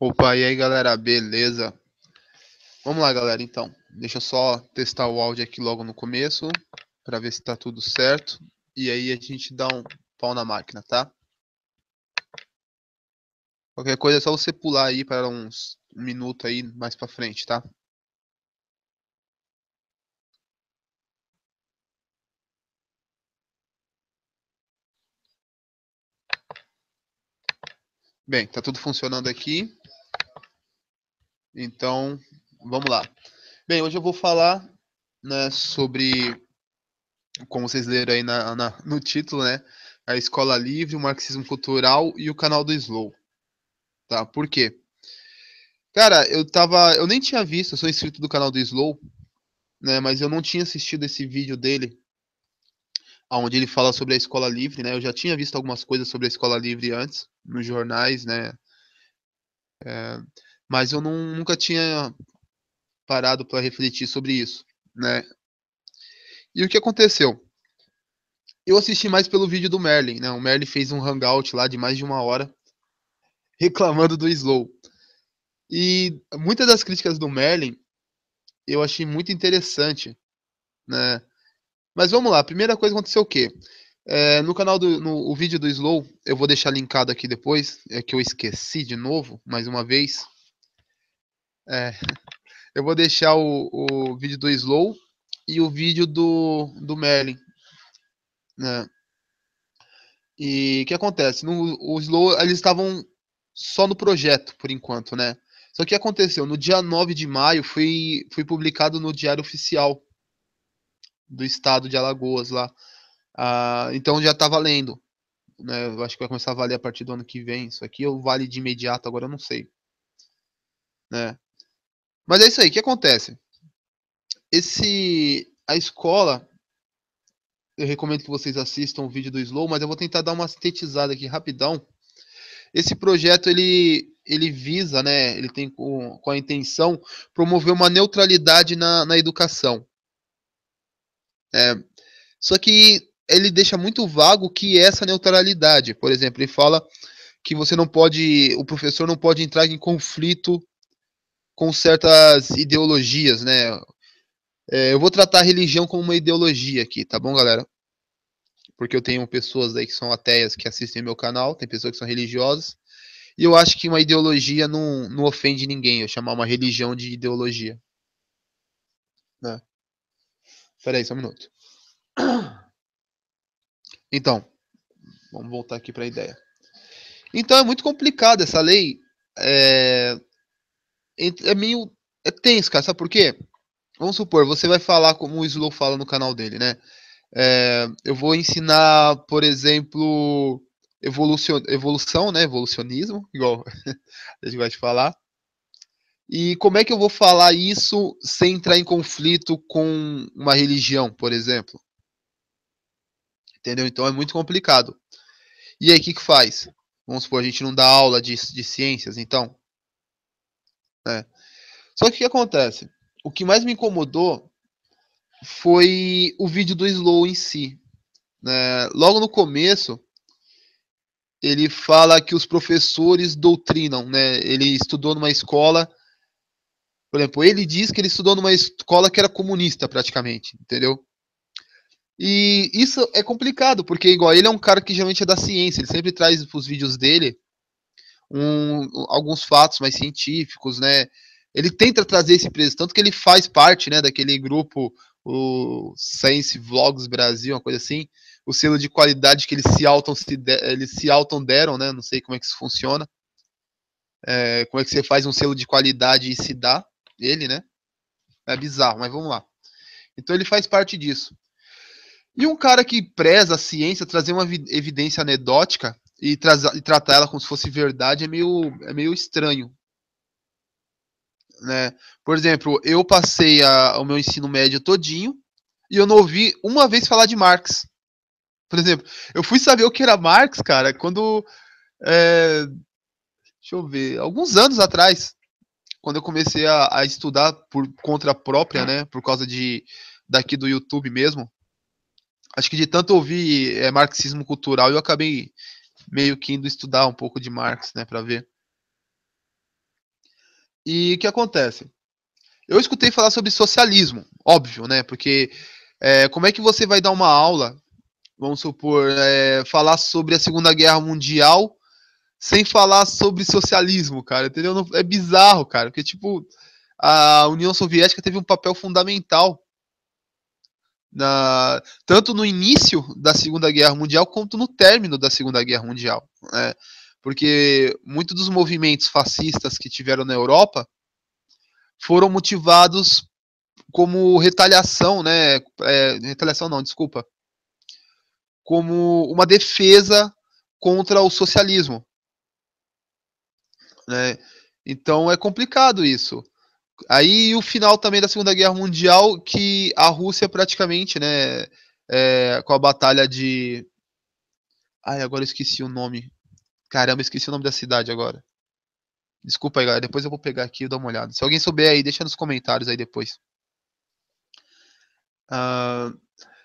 Opa, e aí galera, beleza? Vamos lá, galera, então. Deixa eu só testar o áudio aqui logo no começo, para ver se tá tudo certo. E aí a gente dá um pau na máquina, tá? Qualquer coisa é só você pular aí para uns um minuto aí mais para frente, tá? Bem, tá tudo funcionando aqui. Então, vamos lá. Bem, hoje eu vou falar né, sobre, como vocês leram aí na, na, no título, né? A Escola Livre, o Marxismo Cultural e o canal do Slow. Tá, por quê? Cara, eu tava. Eu nem tinha visto, eu sou inscrito do canal do Slow, né? Mas eu não tinha assistido esse vídeo dele, onde ele fala sobre a escola livre, né? Eu já tinha visto algumas coisas sobre a escola livre antes, nos jornais, né? É, mas eu não, nunca tinha parado para refletir sobre isso, né? E o que aconteceu? Eu assisti mais pelo vídeo do Merlin, né? O Merlin fez um hangout lá de mais de uma hora reclamando do slow. E muitas das críticas do Merlin eu achei muito interessante, né? Mas vamos lá, a primeira coisa aconteceu o quê? É, no canal do no, o vídeo do Slow, eu vou deixar linkado aqui depois, é que eu esqueci de novo, mais uma vez, é, eu vou deixar o, o vídeo do Slow e o vídeo do, do Merlin. Né? E o que acontece? No, o Slow, eles estavam só no projeto, por enquanto, né? Só que aconteceu, no dia 9 de maio, foi, foi publicado no Diário Oficial do Estado de Alagoas, lá. Ah, então já está valendo. Né? Eu acho que vai começar a valer a partir do ano que vem isso aqui, eu vale de imediato, agora eu não sei. Né? Mas é isso aí, o que acontece? Esse, a escola, eu recomendo que vocês assistam o vídeo do Slow, mas eu vou tentar dar uma sintetizada aqui rapidão. Esse projeto, ele, ele visa, né, ele tem com, com a intenção promover uma neutralidade na, na educação. É, só que ele deixa muito vago que é essa neutralidade. Por exemplo, ele fala que você não pode, o professor não pode entrar em conflito com certas ideologias, né? É, eu vou tratar a religião como uma ideologia aqui, tá bom, galera? Porque eu tenho pessoas aí que são ateias que assistem meu canal, tem pessoas que são religiosas. E eu acho que uma ideologia não, não ofende ninguém, eu chamar uma religião de ideologia. Né? Peraí, só um minuto. Então, vamos voltar aqui para a ideia. Então é muito complicado essa lei. É, é meio é tenso, cara. Sabe por quê? Vamos supor, você vai falar como o Slow fala no canal dele, né? É, eu vou ensinar, por exemplo, evolucion, evolução, né? Evolucionismo, igual a gente vai te falar. E como é que eu vou falar isso sem entrar em conflito com uma religião, por exemplo? Entendeu? Então é muito complicado. E aí, o que, que faz? Vamos supor, a gente não dá aula de, de ciências, então. Né? Só que o que acontece? O que mais me incomodou foi o vídeo do Slow em si. Né? Logo no começo, ele fala que os professores doutrinam, né? Ele estudou numa escola, por exemplo, ele diz que ele estudou numa escola que era comunista praticamente, entendeu? E isso é complicado, porque igual ele é um cara que geralmente é da ciência, ele sempre traz os vídeos dele um, alguns fatos mais científicos, né? Ele tenta trazer esse preço, tanto que ele faz parte, né, daquele grupo, o Science Vlogs Brasil, uma coisa assim, o selo de qualidade que eles se autam, se de, eles se autam deram, né? Não sei como é que isso funciona. É, como é que você faz um selo de qualidade e se dá ele, né? É bizarro, mas vamos lá. Então ele faz parte disso. E um cara que preza a ciência, trazer uma evidência anedótica, e, e tratar ela como se fosse verdade é meio, é meio estranho. Né? Por exemplo, eu passei a, o meu ensino médio todinho e eu não ouvi uma vez falar de Marx. Por exemplo, eu fui saber o que era Marx, cara, quando. É, deixa eu ver, alguns anos atrás, quando eu comecei a, a estudar por conta própria, né? Por causa de daqui do YouTube mesmo. Acho que de tanto ouvir é, marxismo cultural, eu acabei meio que indo estudar um pouco de Marx, né, para ver. E o que acontece? Eu escutei falar sobre socialismo, óbvio, né? Porque é, como é que você vai dar uma aula, vamos supor, é, falar sobre a Segunda Guerra Mundial sem falar sobre socialismo, cara? Entendeu? é bizarro, cara, porque tipo a União Soviética teve um papel fundamental na, tanto no início da Segunda Guerra Mundial quanto no término da Segunda Guerra Mundial. Né? Porque muitos dos movimentos fascistas que tiveram na Europa foram motivados como retaliação, né? É, retaliação não, desculpa. Como uma defesa contra o socialismo. Né? Então é complicado isso. Aí o final também da Segunda Guerra Mundial, que a Rússia praticamente, né, é, com a batalha de. Ai, agora eu esqueci o nome. Caramba, esqueci o nome da cidade agora. Desculpa aí, galera. Depois eu vou pegar aqui e dar uma olhada. Se alguém souber aí, deixa nos comentários aí depois. Uh,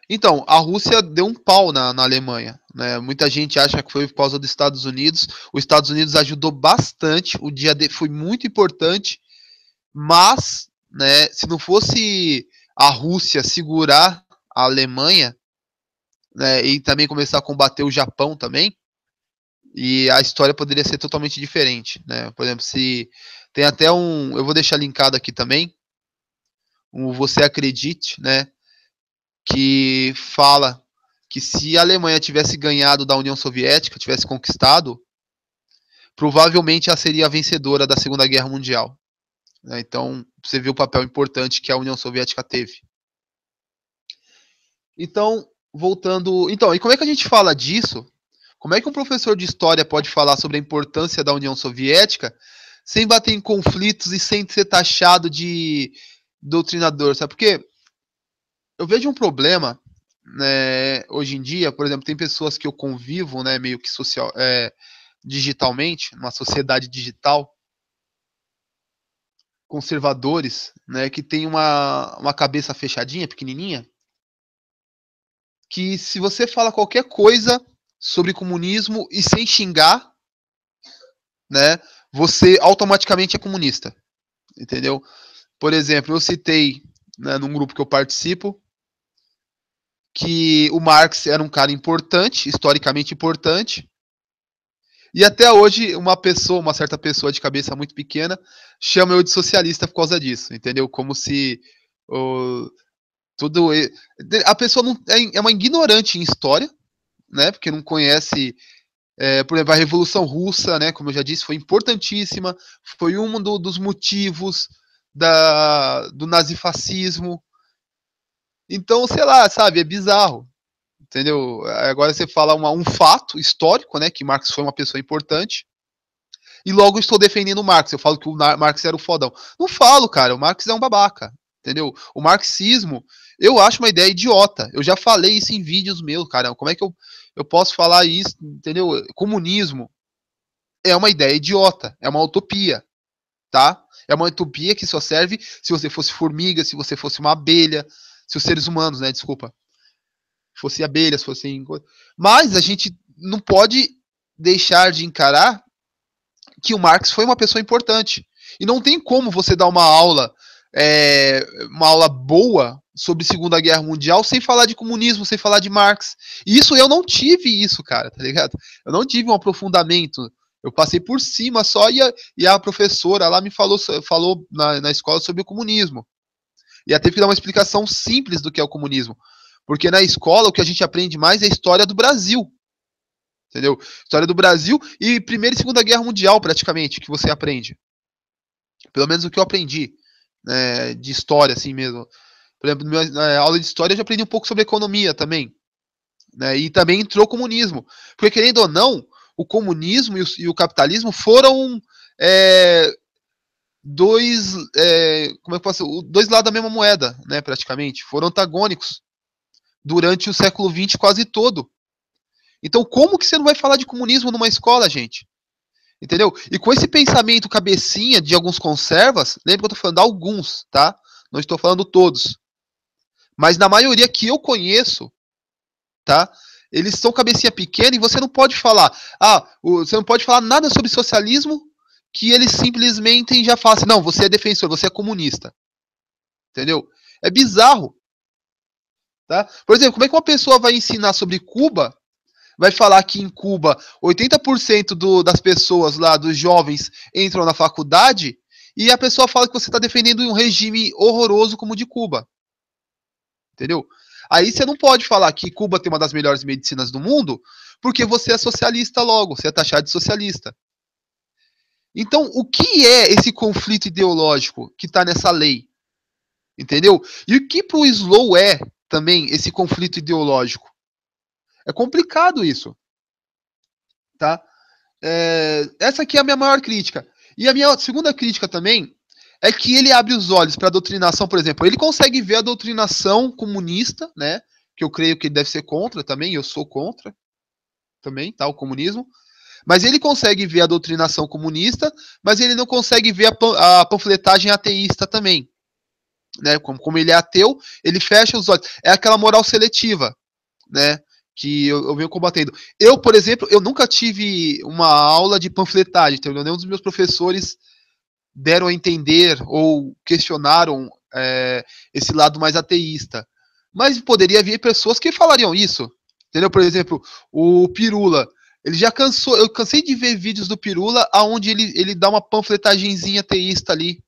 então, a Rússia deu um pau na, na Alemanha. Né? Muita gente acha que foi por causa dos Estados Unidos. Os Estados Unidos ajudou bastante. O dia foi muito importante mas, né, se não fosse a Rússia segurar a Alemanha, né, e também começar a combater o Japão também, e a história poderia ser totalmente diferente, né? Por exemplo, se tem até um, eu vou deixar linkado aqui também, um você acredite, né, que fala que se a Alemanha tivesse ganhado da União Soviética, tivesse conquistado, provavelmente ela seria a vencedora da Segunda Guerra Mundial. Né? Então, você vê o papel importante que a União Soviética teve. Então, voltando. Então, e como é que a gente fala disso? Como é que um professor de história pode falar sobre a importância da União Soviética sem bater em conflitos e sem ser taxado de doutrinador? Sabe por quê? Eu vejo um problema né, hoje em dia, por exemplo, tem pessoas que eu convivo, né, meio que social, é, digitalmente, numa sociedade digital, conservadores, né, que tem uma, uma cabeça fechadinha, pequenininha, que se você fala qualquer coisa sobre comunismo e sem xingar, né, você automaticamente é comunista, entendeu? Por exemplo, eu citei né, num grupo que eu participo que o Marx era um cara importante, historicamente importante, e até hoje, uma pessoa, uma certa pessoa de cabeça muito pequena, chama eu de socialista por causa disso, entendeu? Como se oh, tudo. A pessoa não, é, é, uma ignorante em história, né? Porque não conhece. É, por exemplo, a Revolução Russa, né, como eu já disse, foi importantíssima, foi um do, dos motivos da, do nazifascismo. Então, sei lá, sabe, é bizarro entendeu? Agora você fala uma, um fato histórico, né, que Marx foi uma pessoa importante, e logo estou defendendo Marx, eu falo que o Marx era o fodão. Não falo, cara, o Marx é um babaca, entendeu? O marxismo, eu acho uma ideia idiota, eu já falei isso em vídeos meus, cara, como é que eu, eu posso falar isso, entendeu? Comunismo é uma ideia idiota, é uma utopia, tá? É uma utopia que só serve se você fosse formiga, se você fosse uma abelha, se os seres humanos, né, desculpa, fossem abelhas, fossem. Mas a gente não pode deixar de encarar que o Marx foi uma pessoa importante. E não tem como você dar uma aula, é, uma aula boa sobre Segunda Guerra Mundial sem falar de comunismo, sem falar de Marx. E isso eu não tive isso, cara, tá ligado? Eu não tive um aprofundamento. Eu passei por cima só e a, e a professora lá me falou, falou na, na escola sobre o comunismo. E até que dar uma explicação simples do que é o comunismo. Porque na escola o que a gente aprende mais é a história do Brasil. Entendeu? História do Brasil e Primeira e Segunda Guerra Mundial, praticamente, que você aprende. Pelo menos o que eu aprendi né, de história, assim mesmo. Por exemplo, na minha aula de história eu já aprendi um pouco sobre economia também. Né, e também entrou comunismo. Porque, querendo ou não, o comunismo e o, e o capitalismo foram é, dois, é, como é que posso, dois lados da mesma moeda, né, praticamente. Foram antagônicos durante o século XX quase todo. Então, como que você não vai falar de comunismo numa escola, gente? Entendeu? E com esse pensamento cabecinha de alguns conservas, lembra que eu tô falando alguns, tá? Não estou falando todos. Mas na maioria que eu conheço, tá? Eles são cabecinha pequena e você não pode falar, ah, você não pode falar nada sobre socialismo que eles simplesmente já façam. Assim, não, você é defensor, você é comunista. Entendeu? É bizarro. Tá? Por exemplo, como é que uma pessoa vai ensinar sobre Cuba? Vai falar que em Cuba 80% do, das pessoas lá, dos jovens, entram na faculdade e a pessoa fala que você está defendendo um regime horroroso como o de Cuba. Entendeu? Aí você não pode falar que Cuba tem uma das melhores medicinas do mundo, porque você é socialista logo, você é taxado de socialista. Então, o que é esse conflito ideológico que está nessa lei? Entendeu? E o que para o Slow é? também esse conflito ideológico. É complicado isso. Tá? É, essa aqui é a minha maior crítica. E a minha segunda crítica também é que ele abre os olhos para a doutrinação, por exemplo. Ele consegue ver a doutrinação comunista, né? Que eu creio que ele deve ser contra também, eu sou contra também, tá? O comunismo. Mas ele consegue ver a doutrinação comunista, mas ele não consegue ver a, pan a panfletagem ateísta também. Né? Como, como ele é ateu, ele fecha os olhos. É aquela moral seletiva, né? Que eu, eu venho combatendo. Eu, por exemplo, eu nunca tive uma aula de panfletagem, entendeu? Nenhum dos meus professores deram a entender ou questionaram é, esse lado mais ateísta. Mas poderia haver pessoas que falariam isso. Entendeu? Por exemplo, o Pirula. Ele já cansou. Eu cansei de ver vídeos do Pirula aonde ele, ele dá uma panfletagenzinha ateísta ali.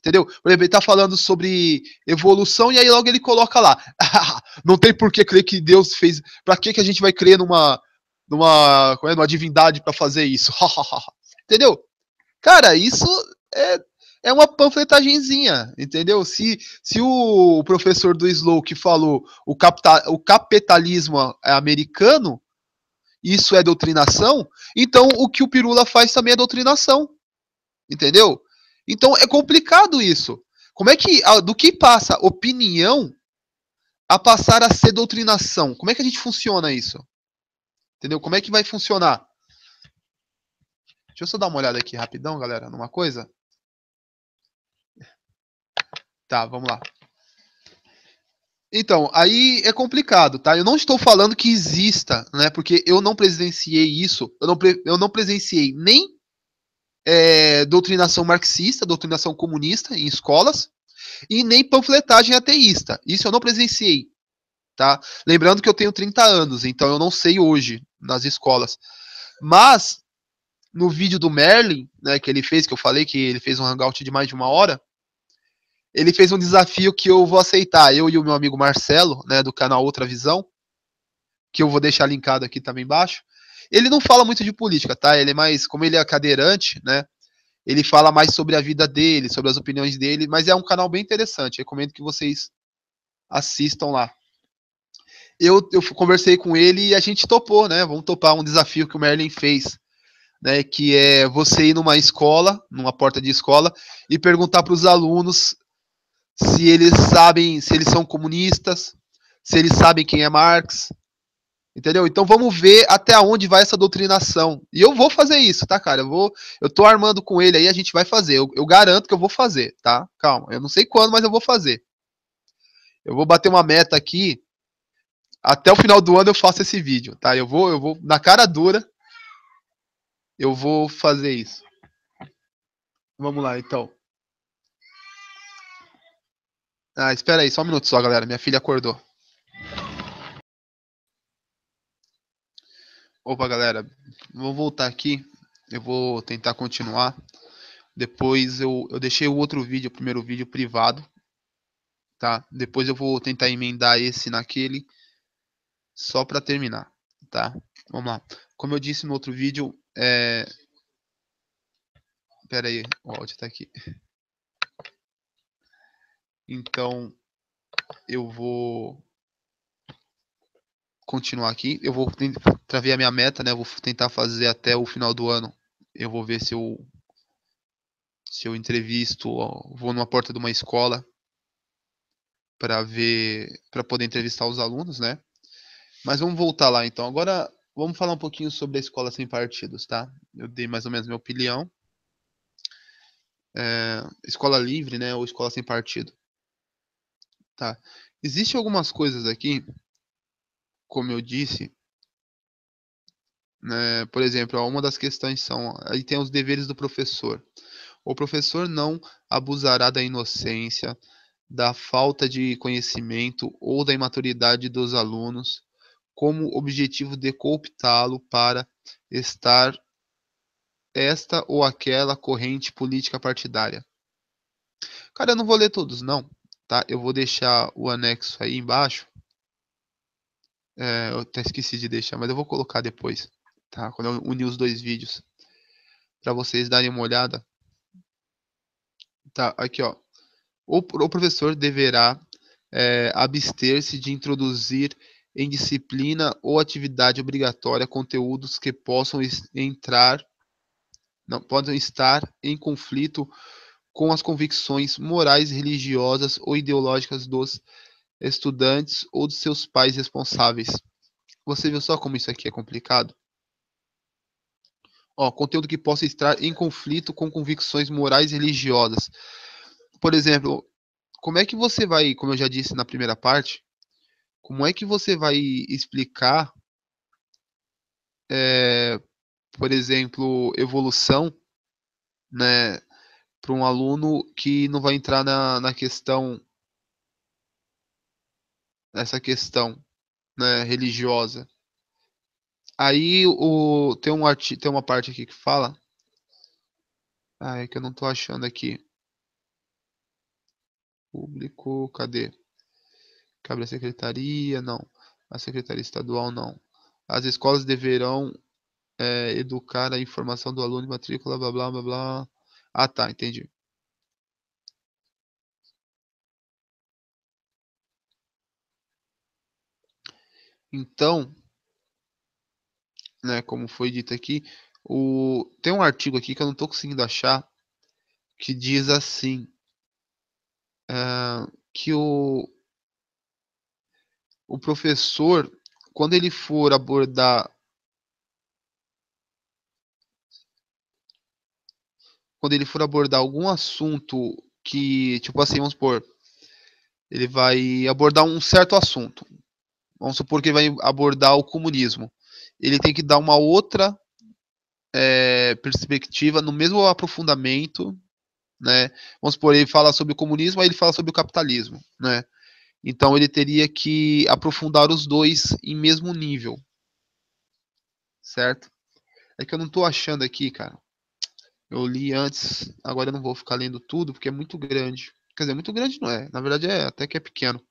Entendeu? Por exemplo, ele tá falando sobre evolução e aí logo ele coloca lá. não tem por que crer que Deus fez. Pra que, que a gente vai crer numa. numa. É, numa divindade para fazer isso? entendeu? Cara, isso é, é uma panfletagenzinha, entendeu? Se, se o professor do Slow que falou o, capta, o capitalismo é americano, isso é doutrinação, então o que o Pirula faz também é doutrinação. Entendeu? Então é complicado isso. Como é que do que passa opinião a passar a ser doutrinação? Como é que a gente funciona isso? Entendeu? Como é que vai funcionar? Deixa eu só dar uma olhada aqui rapidão, galera, numa coisa. Tá, vamos lá. Então, aí é complicado, tá? Eu não estou falando que exista, né? Porque eu não presenciei isso, eu não, eu não presenciei nem é, doutrinação marxista, doutrinação comunista em escolas, e nem panfletagem ateísta. Isso eu não presenciei. Tá? Lembrando que eu tenho 30 anos, então eu não sei hoje nas escolas. Mas, no vídeo do Merlin, né, que ele fez, que eu falei que ele fez um hangout de mais de uma hora, ele fez um desafio que eu vou aceitar, eu e o meu amigo Marcelo, né, do canal Outra Visão, que eu vou deixar linkado aqui também embaixo. Ele não fala muito de política, tá? Ele é mais, como ele é cadeirante, né? Ele fala mais sobre a vida dele, sobre as opiniões dele, mas é um canal bem interessante. Recomendo que vocês assistam lá. Eu, eu conversei com ele e a gente topou, né? Vamos topar um desafio que o Merlin fez, né? Que é você ir numa escola, numa porta de escola, e perguntar para os alunos se eles sabem, se eles são comunistas, se eles sabem quem é Marx, Entendeu? Então vamos ver até onde vai essa doutrinação. E eu vou fazer isso, tá, cara? Eu vou, eu tô armando com ele aí, a gente vai fazer. Eu, eu garanto que eu vou fazer, tá? Calma, eu não sei quando, mas eu vou fazer. Eu vou bater uma meta aqui. Até o final do ano eu faço esse vídeo, tá? Eu vou, eu vou na cara dura. Eu vou fazer isso. Vamos lá, então. Ah, espera aí, só um minuto só, galera. Minha filha acordou. Opa, galera, vou voltar aqui. Eu vou tentar continuar. Depois eu, eu deixei o outro vídeo, o primeiro vídeo privado, tá? Depois eu vou tentar emendar esse naquele, só para terminar, tá? Vamos lá. Como eu disse no outro vídeo, é... Pera aí, o áudio tá aqui. Então, eu vou continuar aqui. Eu vou travar a minha meta, né? Eu vou tentar fazer até o final do ano. Eu vou ver se eu se eu entrevisto, vou numa porta de uma escola para ver, para poder entrevistar os alunos, né? Mas vamos voltar lá então. Agora vamos falar um pouquinho sobre a escola sem partidos, tá? Eu dei mais ou menos minha opinião. É, escola livre, né? Ou escola sem partido. Tá. Existem algumas coisas aqui como eu disse, né, por exemplo, é uma das questões são, aí tem os deveres do professor. O professor não abusará da inocência, da falta de conhecimento ou da imaturidade dos alunos como objetivo de cooptá-lo para estar esta ou aquela corrente política partidária. Cara, eu não vou ler todos, não, tá? Eu vou deixar o anexo aí embaixo é, eu até esqueci de deixar, mas eu vou colocar depois, tá? Quando eu unir os dois vídeos, para vocês darem uma olhada. Tá, aqui ó. O, o professor deverá é, abster-se de introduzir em disciplina ou atividade obrigatória conteúdos que possam entrar, não, podem estar em conflito com as convicções morais, religiosas ou ideológicas dos estudantes ou dos seus pais responsáveis. Você viu só como isso aqui é complicado? Ó, conteúdo que possa estar em conflito com convicções morais e religiosas. Por exemplo, como é que você vai, como eu já disse na primeira parte, como é que você vai explicar, é, por exemplo, evolução, né, para um aluno que não vai entrar na, na questão essa questão né, religiosa. Aí o, tem, um arti, tem uma parte aqui que fala. Ah, é que eu não estou achando aqui. Público, cadê? Cabe à secretaria, não. A secretaria estadual, não. As escolas deverão é, educar a informação do aluno, de matrícula, blá, blá, blá, blá. Ah, tá, entendi. Então, né, como foi dito aqui, o... tem um artigo aqui que eu não estou conseguindo achar que diz assim uh, que o, o professor, quando ele for abordar quando ele for abordar algum assunto que, tipo assim, vamos supor, ele vai abordar um certo assunto vamos supor que ele vai abordar o comunismo, ele tem que dar uma outra é, perspectiva, no mesmo aprofundamento, né? Vamos supor, ele fala sobre o comunismo, aí ele fala sobre o capitalismo, né? Então ele teria que aprofundar os dois em mesmo nível, certo? É que eu não estou achando aqui, cara. Eu li antes, agora eu não vou ficar lendo tudo, porque é muito grande. Quer dizer, muito grande não é, na verdade é até que é pequeno.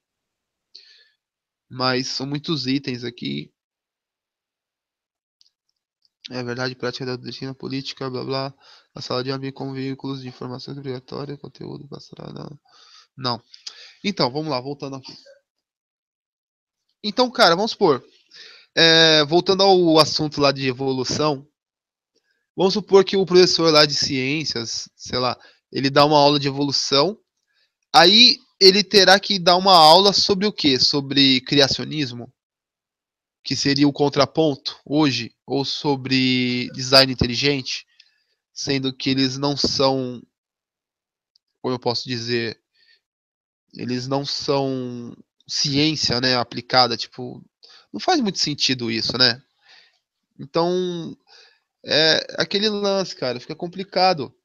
Mas são muitos itens aqui. É verdade, prática da destina política, blá blá. A sala de abril com veículos de informações obrigatória, conteúdo passará Não. Então, vamos lá, voltando aqui. Então, cara, vamos supor. É, voltando ao assunto lá de evolução, vamos supor que o professor lá de ciências, sei lá, ele dá uma aula de evolução, aí ele terá que dar uma aula sobre o que? Sobre criacionismo, que seria o contraponto hoje, ou sobre design inteligente, sendo que eles não são, como eu posso dizer, eles não são ciência, né, aplicada, tipo, não faz muito sentido isso, né? Então, é aquele lance, cara, fica complicado.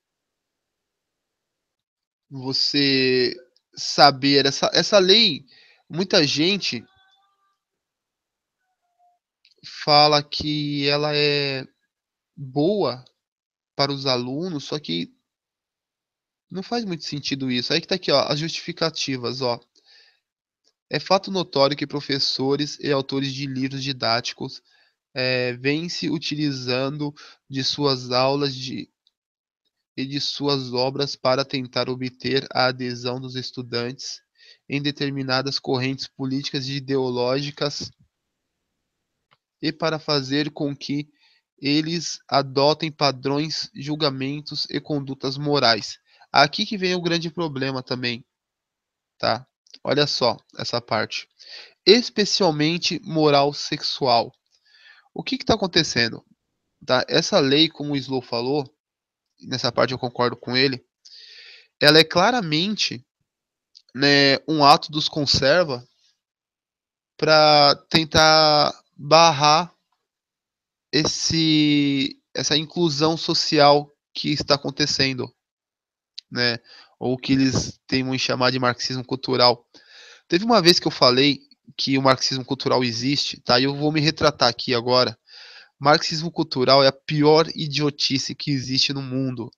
Você saber. Essa, essa lei, muita gente fala que ela é boa para os alunos, só que não faz muito sentido isso. Aí que tá aqui, ó, as justificativas, ó. É fato notório que professores e autores de livros didáticos é, vêm se utilizando de suas aulas de e de suas obras para tentar obter a adesão dos estudantes em determinadas correntes políticas e ideológicas e para fazer com que eles adotem padrões, julgamentos e condutas morais. Aqui que vem o grande problema também, tá? Olha só essa parte. Especialmente moral sexual. O que está acontecendo? Tá? Essa lei, como o Slow falou, nessa parte eu concordo com ele, ela é claramente né, um ato dos conserva para tentar barrar esse essa inclusão social que está acontecendo, né? Ou que eles em chamar de marxismo cultural. Teve uma vez que eu falei que o marxismo cultural existe, tá? E eu vou me retratar aqui agora marxismo cultural é a pior idiotice que existe no mundo,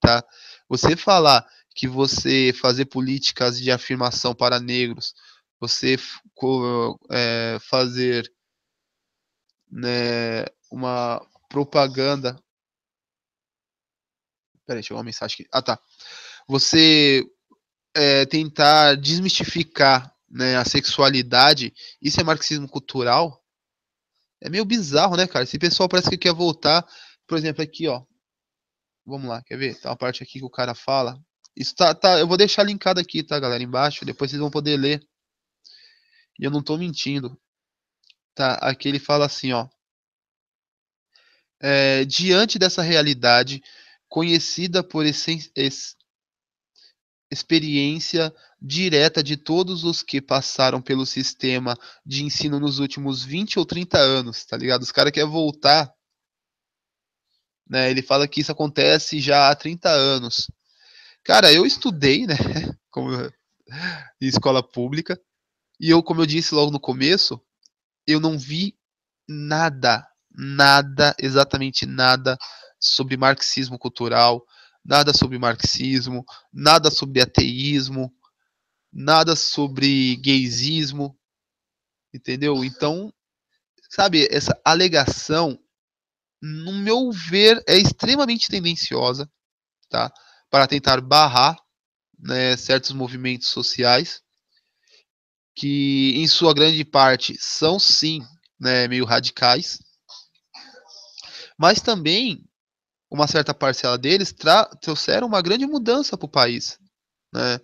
tá? Você falar que você fazer políticas de afirmação para negros, você é, fazer né, uma propaganda. Peraí, chegou uma mensagem aqui. Ah, tá. Você é, tentar desmistificar né, a sexualidade, isso é marxismo cultural? É meio bizarro, né, cara? Esse pessoal parece que quer voltar. Por exemplo, aqui, ó. Vamos lá, quer ver? Tá uma parte aqui que o cara fala. Isso tá, tá, eu vou deixar linkado aqui, tá, galera? Embaixo, depois vocês vão poder ler. E eu não tô mentindo. Tá, aqui ele fala assim, ó. É, diante dessa realidade conhecida por esse experiência direta de todos os que passaram pelo sistema de ensino nos últimos 20 ou 30 anos, tá ligado? Os caras querem voltar. Né? Ele fala que isso acontece já há 30 anos. Cara, eu estudei, né? Como, em escola pública. E eu, como eu disse logo no começo, eu não vi nada, nada, exatamente nada sobre marxismo cultural, nada sobre marxismo, nada sobre ateísmo, nada sobre gaysismo, entendeu? Então, sabe, essa alegação, no meu ver, é extremamente tendenciosa, tá? Para tentar barrar né, certos movimentos sociais, que em sua grande parte são sim né, meio radicais, mas também uma certa parcela deles trouxeram uma grande mudança para o país. Né?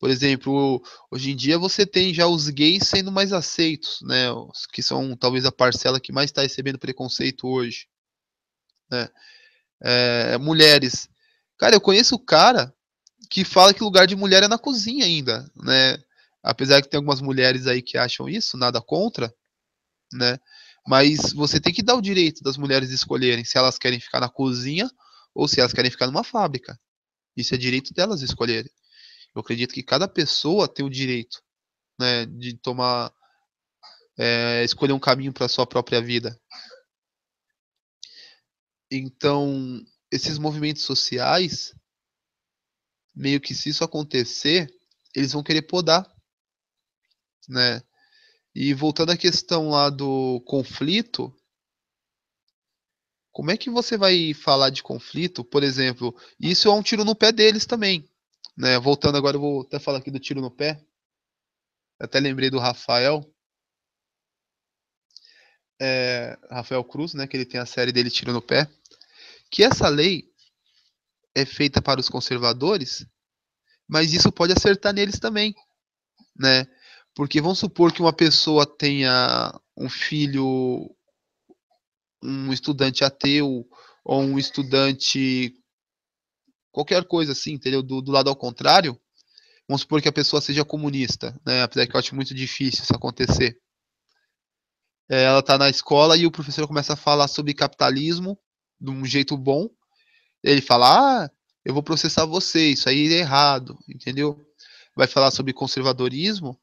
Por exemplo, hoje em dia você tem já os gays sendo mais aceitos, né? Os que são talvez a parcela que mais está recebendo preconceito hoje. Né? É, mulheres. Cara, eu conheço o cara que fala que lugar de mulher é na cozinha ainda, né? Apesar que tem algumas mulheres aí que acham isso, nada contra, né? Mas você tem que dar o direito das mulheres escolherem se elas querem ficar na cozinha ou se elas querem ficar numa fábrica. Isso é direito delas escolherem. Eu acredito que cada pessoa tem o direito né, de tomar, é, escolher um caminho para sua própria vida. Então, esses movimentos sociais, meio que se isso acontecer, eles vão querer podar, né? E voltando à questão lá do conflito, como é que você vai falar de conflito? Por exemplo, isso é um tiro no pé deles também. Né? Voltando agora, eu vou até falar aqui do tiro no pé. Até lembrei do Rafael. É, Rafael Cruz, né, que ele tem a série dele Tiro no Pé. Que essa lei é feita para os conservadores, mas isso pode acertar neles também. Né? Porque vamos supor que uma pessoa tenha um filho, um estudante ateu, ou um estudante qualquer coisa assim, entendeu? Do, do, lado ao contrário, vamos supor que a pessoa seja comunista, né? Apesar que eu acho muito difícil isso acontecer. É, ela está na escola e o professor começa a falar sobre capitalismo de um jeito bom. Ele fala: Ah, eu vou processar você, isso aí é errado, entendeu? Vai falar sobre conservadorismo.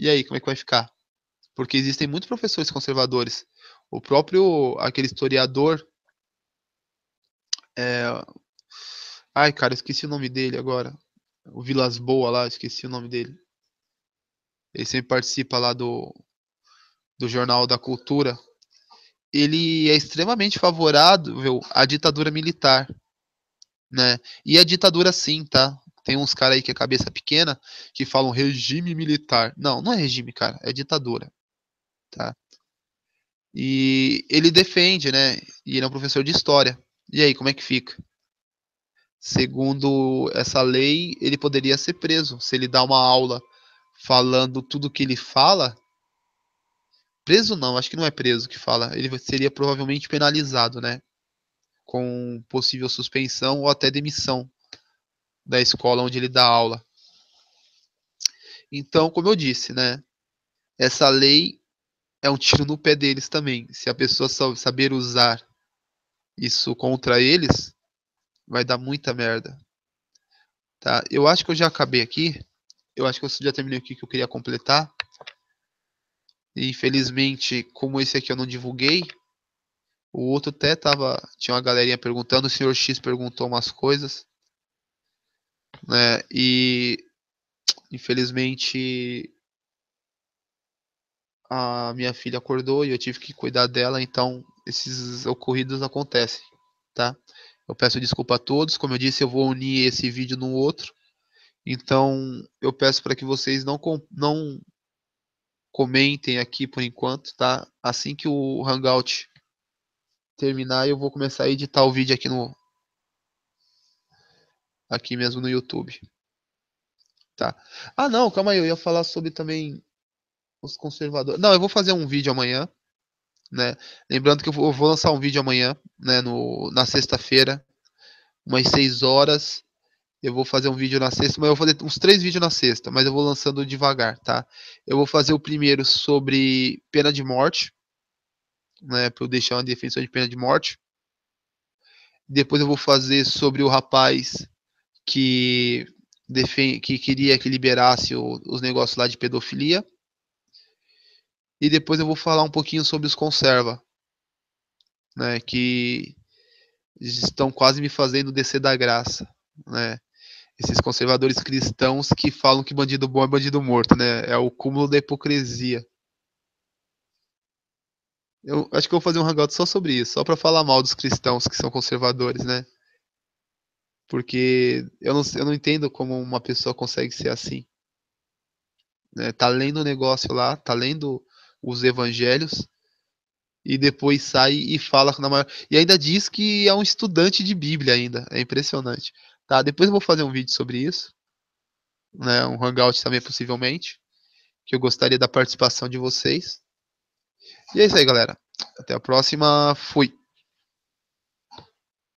E aí, como é que vai ficar? Porque existem muitos professores conservadores. O próprio, aquele historiador. É... Ai, cara, esqueci o nome dele agora. O Vilas Boa lá, esqueci o nome dele. Ele sempre participa lá do, do Jornal da Cultura. Ele é extremamente favorável à ditadura militar né? E a ditadura sim, tá? Tem uns caras aí que é cabeça pequena que falam regime militar. Não, não é regime, cara, é ditadura. Tá? E ele defende, né? E ele é um professor de história. E aí, como é que fica? Segundo essa lei, ele poderia ser preso se ele dá uma aula falando tudo que ele fala. Preso não, acho que não é preso que fala. Ele seria provavelmente penalizado, né? Com possível suspensão ou até demissão da escola onde ele dá aula. Então, como eu disse, né, essa lei é um tiro no pé deles também. Se a pessoa saber usar isso contra eles, vai dar muita merda. Tá? Eu acho que eu já acabei aqui. Eu acho que eu já terminei o que eu queria completar. infelizmente, como esse aqui eu não divulguei, o outro até tava. Tinha uma galerinha perguntando, o senhor X perguntou umas coisas né? E infelizmente a minha filha acordou e eu tive que cuidar dela, então esses ocorridos acontecem, tá? Eu peço desculpa a todos, como eu disse, eu vou unir esse vídeo no outro. Então, eu peço para que vocês não não comentem aqui por enquanto, tá? Assim que o Hangout terminar, eu vou começar a editar o vídeo aqui no aqui mesmo no YouTube. Tá. Ah, não, calma aí, eu ia falar sobre também os conservadores. Não, eu vou fazer um vídeo amanhã, né? Lembrando que eu vou lançar um vídeo amanhã, né, no, na sexta-feira, umas 6 horas. Eu vou fazer um vídeo na sexta, mas eu vou fazer uns três vídeos na sexta, mas eu vou lançando devagar, tá? Eu vou fazer o primeiro sobre pena de morte, né, para eu deixar uma definição de pena de morte. Depois eu vou fazer sobre o rapaz que, que queria que liberasse o, os negócios lá de pedofilia. E depois eu vou falar um pouquinho sobre os conserva, né, que estão quase me fazendo descer da graça, né? Esses conservadores cristãos que falam que bandido bom é bandido morto, né? É o cúmulo da hipocrisia. Eu acho que eu vou fazer um hangout só sobre isso, só para falar mal dos cristãos que são conservadores, né? Porque eu não, eu não entendo como uma pessoa consegue ser assim. Né? Tá lendo o negócio lá, tá lendo os evangelhos, e depois sai e fala na maior. E ainda diz que é um estudante de Bíblia ainda. É impressionante. Tá, depois eu vou fazer um vídeo sobre isso. Né, um hangout também, possivelmente. Que eu gostaria da participação de vocês. E é isso aí, galera. Até a próxima. Fui.